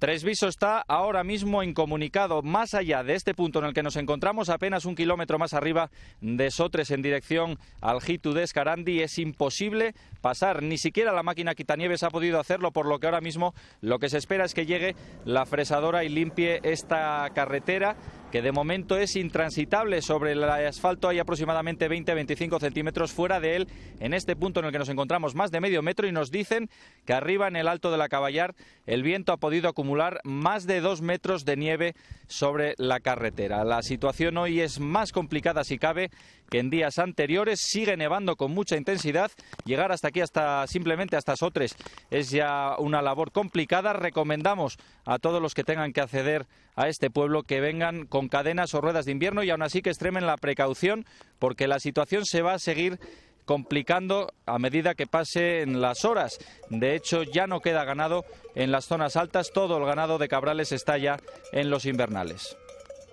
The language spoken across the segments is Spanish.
Tresviso está ahora mismo incomunicado, más allá de este punto en el que nos encontramos, apenas un kilómetro más arriba de Sotres en dirección al Jitu de Escarandi. Es imposible pasar, ni siquiera la máquina quitanieves ha podido hacerlo, por lo que ahora mismo lo que se espera es que llegue la fresadora y limpie esta carretera que de momento es intransitable. Sobre el asfalto hay aproximadamente 20-25 centímetros fuera de él, en este punto en el que nos encontramos más de medio metro, y nos dicen que arriba en el alto de la caballar el viento ha podido acumular más de dos metros de nieve sobre la carretera. La situación hoy es más complicada, si cabe, que en días anteriores. Sigue nevando con mucha intensidad. Llegar hasta aquí, hasta simplemente hasta Sotres, es ya una labor complicada. Recomendamos a todos los que tengan que acceder a este pueblo que vengan con con cadenas o ruedas de invierno y aún así que extremen la precaución porque la situación se va a seguir complicando a medida que pasen las horas. De hecho, ya no queda ganado en las zonas altas, todo el ganado de cabrales está ya en los invernales.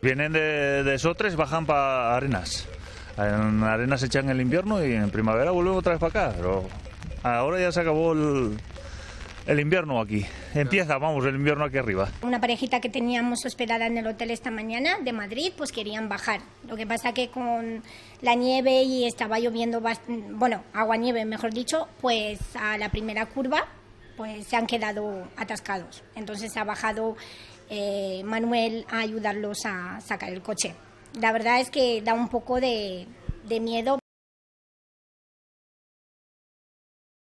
Vienen de, de Sotres, bajan para Arenas. En Arenas echan el invierno y en primavera vuelven otra vez para acá. Pero ahora ya se acabó el, el invierno aquí. Empieza, vamos, el invierno aquí arriba. Una parejita que teníamos hospedada en el hotel esta mañana de Madrid, pues querían bajar. Lo que pasa que con la nieve y estaba lloviendo, bueno, agua nieve, mejor dicho, pues a la primera curva pues se han quedado atascados. Entonces ha bajado eh, Manuel a ayudarlos a sacar el coche. La verdad es que da un poco de miedo.